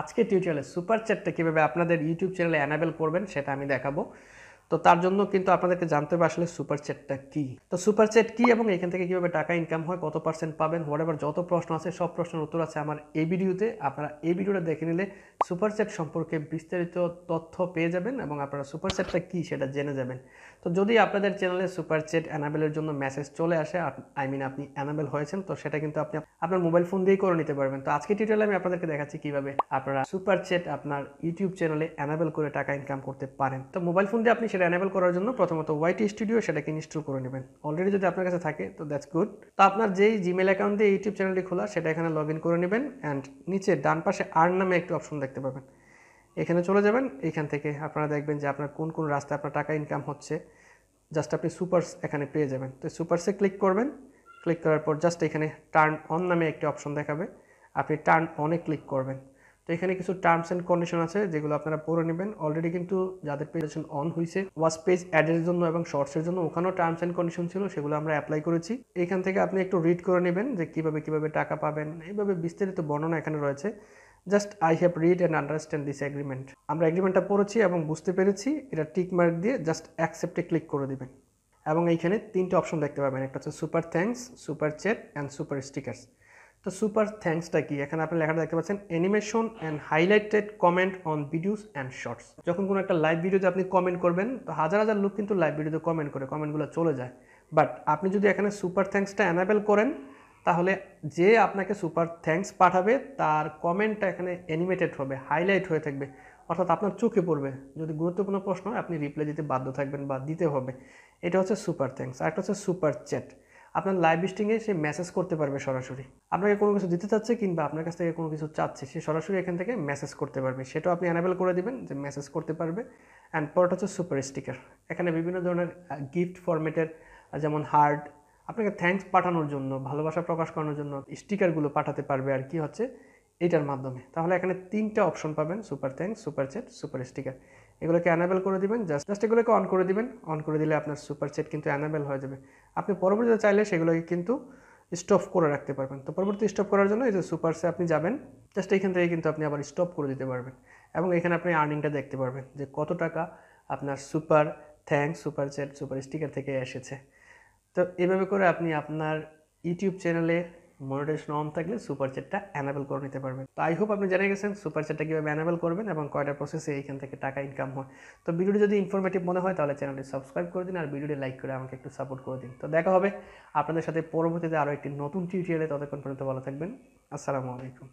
আজকে টিউটোরিয়ালে সুপার চ্যাটটা কীভাবে আপনাদের ইউটিউব চ্যানেলে অ্যানাবেল করবেন সেটা আমি দেখাবো তো তার জন্য কিন্তু আপনাদেরকে জানতে হবে আসলে সুপার চ্যাটটা কি তো সুপার চ্যাট কি এবং এখান থেকে কিভাবে টাকা ইনকাম হয় কত পার্সেন্ট পাবেন হোয়াট যত প্রশ্ন আছে সব প্রশ্নের উত্তর আছে আমার এই ভিডিওতে আপনারা এই ভিডিওটা দেখে নিলে সুপার চ্যাট সম্পর্কে বিস্তারিত তথ্য পেয়ে যাবেন এবং আপনারা সুপার চ্যাটটা কি সেটা জেনে যাবেন তো যদি আপনাদের চ্যানেলে সুপার চ্যাট অ্যানাবেলের জন্য মেসেজ চলে আসে আই মিন আপনি অ্যানাবেল হয়েছেন তো সেটা কিন্তু আপনি আপনার মোবাইল ফোন দিয়েই করে নিতে পারবেন তো আজকে টিউটোরিয়ালে আমি আপনাদেরকে দেখাচ্ছি কিভাবে আপনারা সুপার চ্যাট আপনার ইউটিউব চ্যানেলে অ্যানাবেল করে টাকা ইনকাম করতে পারেন তো মোবাইল ফোন দিয়ে আপনি সেটা অ্যানেবল করার জন্য প্রথমত ওয়াইটি স্টুডিও সেটাকে ইনস্টল করে নেবেন অলরেডি যদি আপনার কাছে থাকে তো দ্যাটস গুড তো আপনার যেই জিমেল অ্যাকাউন্ট দিয়ে ইউটিউব চ্যানেলটি খোলা সেটা এখানে লগ ইন করে নেবেন অ্যান্ড নিচে ডান পাশে আর নামে একটি অপশন দেখতে পাবেন এখানে চলে যাবেন এখান থেকে আপনারা দেখবেন যে আপনার কোন কোন রাস্তায় আপনার টাকা ইনকাম হচ্ছে জাস্ট আপনি সুপার্স এখানে পেয়ে যাবেন তো সুপার্সে ক্লিক করবেন ক্লিক করার পর জাস্ট এখানে টার্ন অন নামে একটি অপশন দেখাবে আপনি টার্ন অনে ক্লিক করবেন তো এখানে কিছু টার্মস অ্যান্ড কন্ডিশন আছে যেগুলো আপনারা পড়ে নেবেন অলরেডি কিন্তু যাদের পেজেশন অন হয়েছে ওয়াস পেজ অ্যাডের জন্য এবং শর্টসের জন্য ওখানেও টার্মস অ্যান্ড কন্ডিশন ছিল সেগুলো আমরা অ্যাপ্লাই করেছি এখান থেকে আপনি একটু রিড করে নেবেন যে কীভাবে কীভাবে টাকা পাবেন এইভাবে বিস্তারিত বর্ণনা এখানে রয়েছে just I have read and understand this agreement আমরা অ্যাগ্রিমেন্টটা পড়েছি এবং বুঝতে পেরেছি এটা টিক মার্ক দিয়ে জাস্ট অ্যাকসেপ্টে ক্লিক করে দেবেন এবং এইখানে তিনটে অপশন দেখতে পাবেন একটা হচ্ছে super thanks super chat and super stickers তো সুপার থ্যাঙ্কসটা কি এখানে আপনি লেখাটা দেখতে পাচ্ছেন animation and highlighted comment on videos and shorts যখন কোনো একটা লাইভ ভিডিওতে আপনি কমেন্ট করবেন তো হাজার হাজার লোক কিন্তু লাইভ ভিডিওতে কমেন্ট করে কমেন্টগুলো চলে যায় বাট আপনি যদি এখানে সুপার থ্যাঙ্কসটা অ্যানাবেল করেন তাহলে যে আপনাকে সুপার থ্যাঙ্কস পাঠাবে তার কমেন্টটা এখানে অ্যানিমেটেড হবে হাইলাইট হয়ে থাকবে অর্থাৎ আপনার চোখে পড়বে যদি গুরুত্বপূর্ণ প্রশ্ন আপনি রিপ্লাই দিতে বাধ্য থাকবেন বা দিতে হবে এটা হচ্ছে সুপার থ্যাঙ্কস একটা হচ্ছে সুপার চ্যাট আপনার লাইভ স্ট্রিংয়ে সে মেসেজ করতে পারবে সরাসরি আপনাকে কোনো কিছু দিতে চাচ্ছে কিংবা আপনার কাছ থেকে কোনো কিছু চাচ্ছে সে সরাসরি এখান থেকে মেসেজ করতে পারবে সেটাও আপনি অ্যানাবেল করে দেবেন যে মেসেজ করতে পারবে অ্যান্ড পরটা হচ্ছে সুপার স্টিকার এখানে বিভিন্ন ধরনের গিফট ফরম্যাটের যেমন হার্ট আপনাকে থ্যাঙ্কস পাঠানোর জন্য ভালোবাসা প্রকাশ করানোর জন্য স্টিকারগুলো পাঠাতে পারবে আর কি হচ্ছে এটার মাধ্যমে তাহলে এখানে তিনটা অপশন পাবেন super thanks super chat super sticker এগুলোকে অ্যানাবেল করে দিবেন জাস্ট জাস্ট এগুলোকে অন করে দিবেন অন করে দিলে আপনার সুপার সেট কিন্তু অ্যানাবেল হয়ে যাবে আপনি পরবর্তীতে চাইলে সেগুলোকে কিন্তু স্টপ করে রাখতে পারবেন তো পরবর্তী স্টপ করার জন্য এই যে সুপারসে আপনি যাবেন জাস্ট এইখান থেকে কিন্তু আপনি আবার স্টপ করে দিতে পারবেন এবং এখানে আপনি আর্নিংটা দেখতে পারবেন যে কত টাকা আপনার super thank super chat super sticker থেকে এসেছে তো এভাবে করে আপনি আপনার ইউটিউব চ্যানেলে মনিটাইজেশন অন থাকলে সুপার চ্যাটটা অ্যানাবেল করে নিতে পারবেন তো আই হোপ আপনি জেনে গেছেন সুপার চ্যাটটা কীভাবে অ্যানাবেল করবেন এবং কয়টা প্রসেসে এইখান থেকে টাকা ইনকাম হয় তো ভিডিওটি যদি ইনফরমেটিভ মনে হয় তাহলে চ্যানেলটি সাবস্ক্রাইব করে দিন আর ভিডিওটি লাইক করে আমাকে একটু সাপোর্ট করে দিন তো দেখা হবে আপনাদের সাথে পরবর্তীতে আরও একটি নতুন টিউটোরিয়ালে ততক্ষণ পর্যন্ত ভালো থাকবেন আসসালামু আলাইকুম